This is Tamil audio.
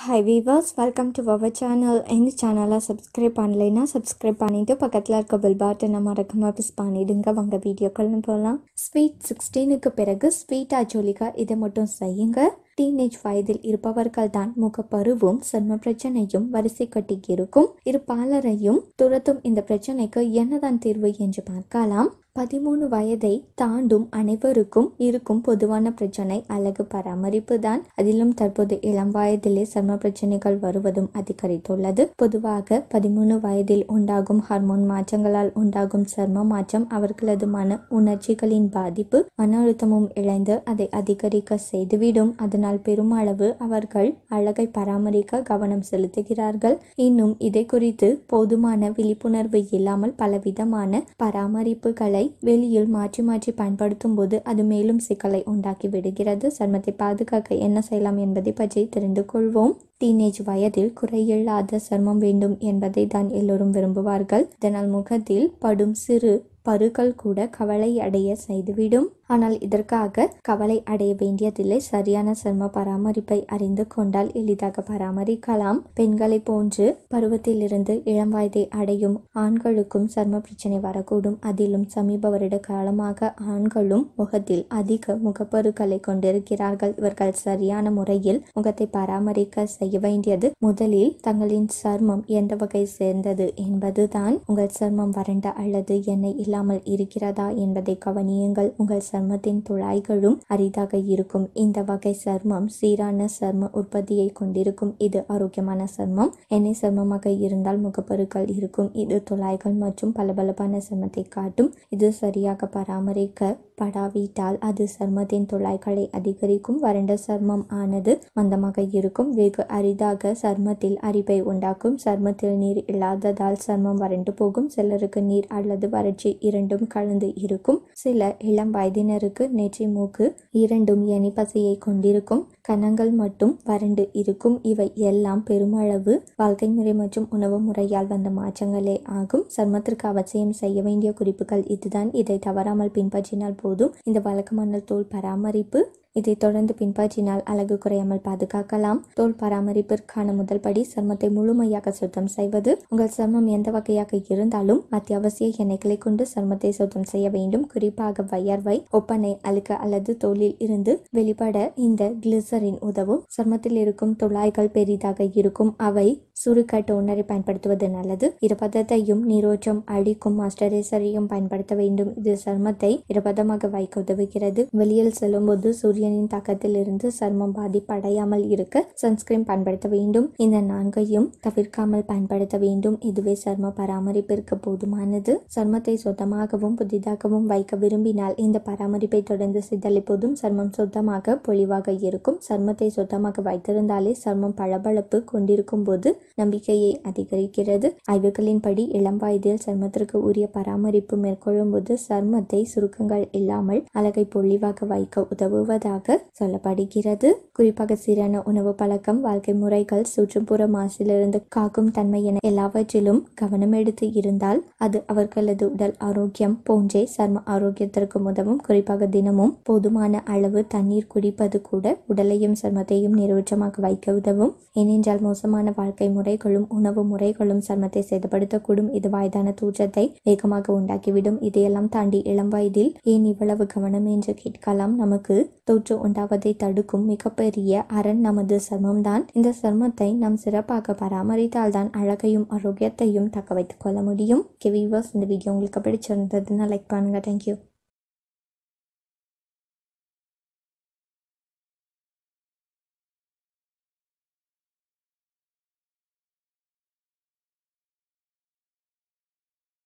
hi viewers welcome to our channel எந்த சேனலாக சப்ஸ்கிரைப் பண்ணலைன்னா சப்ஸ்கிரைப் பண்ணிவிட்டு பக்கத்தில் இருக்க பெல் பாட்டனை மறக்காமல் ப்ரெஸ் பண்ணிவிடுங்க வாங்க வீடியோக்கள்னு போகலாம் ஸ்வீட் சிக்ஸ்டீனுக்கு பிறகு ஸ்வீட்டாக ஜோலிக்கா இதை மட்டும் செய்யுங்க டீனேஜ் வயதில் இருப்பவர்கள் தான் முகப்பருவும் சர்ம பிரச்சனையும் வரிசை கட்டி இருக்கும் இரு பாலரையும் துரத்தும் இந்த பிரச்சனைக்கு என்னதான் தீர்வு என்று பார்க்கலாம் பதிமூணு வயதை தாண்டும் அனைவருக்கும் இருக்கும் பொதுவான பிரச்சனை அழகு பராமரிப்பு தான் அதிலும் தற்போது இளம் வயதிலே சர்ம பிரச்சனைகள் வருவதும் அதிகரித்துள்ளது பொதுவாக பதிமூணு வயதில் உண்டாகும் ஹார்மோன் மாற்றங்களால் உண்டாகும் சர்ம மாற்றம் அவர்களது மன உணர்ச்சிகளின் பாதிப்பு மன அழுத்தமும் இழந்து அதை அதிகரிக்க செய்துவிடும் அதனால் பெருமளவு அவர்கள் அழகை பராமரிக்க கவனம் செலுத்துகிறார்கள் இன்னும் இதை குறித்து போதுமான விழிப்புணர்வு இல்லாமல் பலவிதமான பராமரிப்புகளை சர்மத்தை வெளியில் மாற்றி மாற்றி பயன்படுத்தும் போது அது மேலும் சிக்கலை உண்டாக்கி விடுகிறது சர்மத்தை பாதுகாக்க என்ன செய்யலாம் என்பதை பற்றி தெரிந்து கொள்வோம் டீனேஜ் வயதில் குறையில்லாத சர்மம் வேண்டும் என்பதை தான் எல்லோரும் விரும்புவார்கள் இதனால் முகத்தில் படும் சிறு பருக்கள் கூட கவலை அடைய செய்துவிடும் ஆனால் இதற்காக கவலை அடைய வேண்டியதில்லை சரியான சர்ம பராமரிப்பை அறிந்து கொண்டால் எளிதாக பராமரிக்கலாம் பெண்களை போன்று பருவத்திலிருந்து இளம் வயதை அடையும் ஆண்களுக்கும் சர்ம பிரச்சனை வரக்கூடும் அதிலும் சமீப வருட காலமாக ஆண்களும் முகத்தில் அதிக முகப்பருக்களை கொண்டிருக்கிறார்கள் இவர்கள் சரியான முறையில் முகத்தை பராமரிக்க செய்ய செய்ய வேண்டியது முதலில் தங்களின் சர்மம் எந்த வகை சேர்ந்தது என்பதுதான் உங்கள் சர்மம் வறண்ட அல்லது எண்ணெய் இல்லாமல் இருக்கிறதா என்பதை கவனியுங்கள் உங்கள் சர்மத்தின் துழாய்களும் அரிதாக இருக்கும் இந்த வகை சர்மம் சீரான சர்ம உற்பத்தியை கொண்டிருக்கும் இது ஆரோக்கியமான சர்மம் எண்ணெய் சர்மமாக இருந்தால் முகப்பொருட்கள் இருக்கும் இது துழாய்கள் மற்றும் பளபளப்பான சர்மத்தை காட்டும் இது சரியாக பராமரிக்க படாவிட்டால் அது சர்மத்தின் துழாய்களை அதிகரிக்கும் வறண்ட சர்மம் ஆனது மந்தமாக இருக்கும் வெகு அரிதாக சர்மத்தில் அரிப்பை உண்டாக்கும் சர்மத்தில் நீர் இல்லாததால் சர்மம் வறண்டு போகும் சிலருக்கு நீர் அல்லது வறட்சி இரண்டும் கலந்து இருக்கும் சில இளம் வயதினருக்கு நெற்றி மூக்கு இரண்டும் எனிப்பசையை கொண்டிருக்கும் கணங்கள் மட்டும் வறண்டு இருக்கும் இவை எல்லாம் பெருமளவு வாழ்க்கை முறை மற்றும் உணவு முறையால் வந்த மாற்றங்களே ஆகும் சர்மத்திற்கு அவசியம் செய்ய வேண்டிய குறிப்புகள் இதுதான் இதை தவறாமல் பின்பற்றினால் போதும் இந்த வழக்கமான தோல் பராமரிப்பு இதை தொடர்ந்து பின்பற்றினால் அழகு குறையாமல் பாதுகாக்கலாம் தோல் பராமரிப்பிற்கான முதல் படி சர்மத்தை முழுமையாக சுத்தம் செய்வது உங்கள் சர்மம் எந்த வகையாக இருந்தாலும் அத்தியாவசிய எண்ணெய்களை கொண்டு சர்மத்தை சுத்தம் செய்ய வேண்டும் குறிப்பாக வயர்வை ஒப்பனை அழுக்க அல்லது தோலில் இருந்து வெளிப்பட இந்த கிளிசரின் உதவும் சர்மத்தில் இருக்கும் துளாய்கள் பெரிதாக இருக்கும் அவை சுருக்க டோனரை பயன்படுத்துவது நல்லது இருபதத்தையும் நீரோற்றம் அழிக்கும் மாஸ்டரைசரையும் பயன்படுத்த வேண்டும் இது சர்மத்தை இருபதமாக வைக்க உதவுகிறது வெளியில் செல்லும்போது சூரியனின் தாக்கத்தில் இருந்து சர்மம் பாதிப்படையாமல் இருக்க சன்ஸ்கிரீன் பயன்படுத்த வேண்டும் இந்த நான்கையும் தவிர்க்காமல் பயன்படுத்த வேண்டும் இதுவே சர்ம பராமரிப்பிற்கு போதுமானது சர்மத்தை சுத்தமாகவும் புதிதாகவும் வைக்க விரும்பினால் இந்த பராமரிப்பை தொடர்ந்து செய்தால் எப்போதும் சர்மம் சுத்தமாக பொலிவாக இருக்கும் சர்மத்தை சுத்தமாக வைத்திருந்தாலே சர்மம் பளபளப்பு கொண்டிருக்கும் போது நம்பிக்கையை அதிகரிக்கிறது ஆய்வுகளின்படி இளம் வயதில் சர்மத்திற்கு உரிய பராமரிப்பு மேற்கொள்ளும் போது சர்மத்தை சுருக்கங்கள் இல்லாமல் அழகை பொழிவாக வைக்க உதவுவதாக சொல்லப்படுகிறது குறிப்பாக சீரான உணவு பழக்கம் வாழ்க்கை முறைகள் சுற்றுப்புற மாசிலிருந்து காக்கும் தன்மை என எல்லாவற்றிலும் கவனம் எடுத்து இருந்தால் அது அவர்களது உடல் ஆரோக்கியம் போன்றே சர்ம ஆரோக்கியத்திற்கு உதவும் குறிப்பாக தினமும் போதுமான அளவு தண்ணீர் குடிப்பது கூட உடலையும் சர்மத்தையும் நிரூற்றமாக வைக்க உதவும் ஏனென்றால் மோசமான வாழ்க்கை முறைகளும் உணவு முறைகளும் சர்மத்தை சேதப்படுத்தக்கூடும் இது வயதான தூற்றத்தை வேகமாக உண்டாக்கிவிடும் இதையெல்லாம் தாண்டி இளம் வயதில் ஏன் இவ்வளவு கவனம் என்று கேட்கலாம் நமக்கு தொற்று உண்டாவதை தடுக்கும் மிகப்பெரிய அரண் நமது சர்மம்தான் இந்த சர்மத்தை நாம் சிறப்பாக பராமரித்தால் தான் அழகையும் ஆரோக்கியத்தையும் தக்க வைத்துக் கொள்ள முடியும் ஓகே இந்த வீடியோ உங்களுக்கு பிடிச்சிருந்ததுன்னா லைக் பண்ணுங்க தேங்க்யூ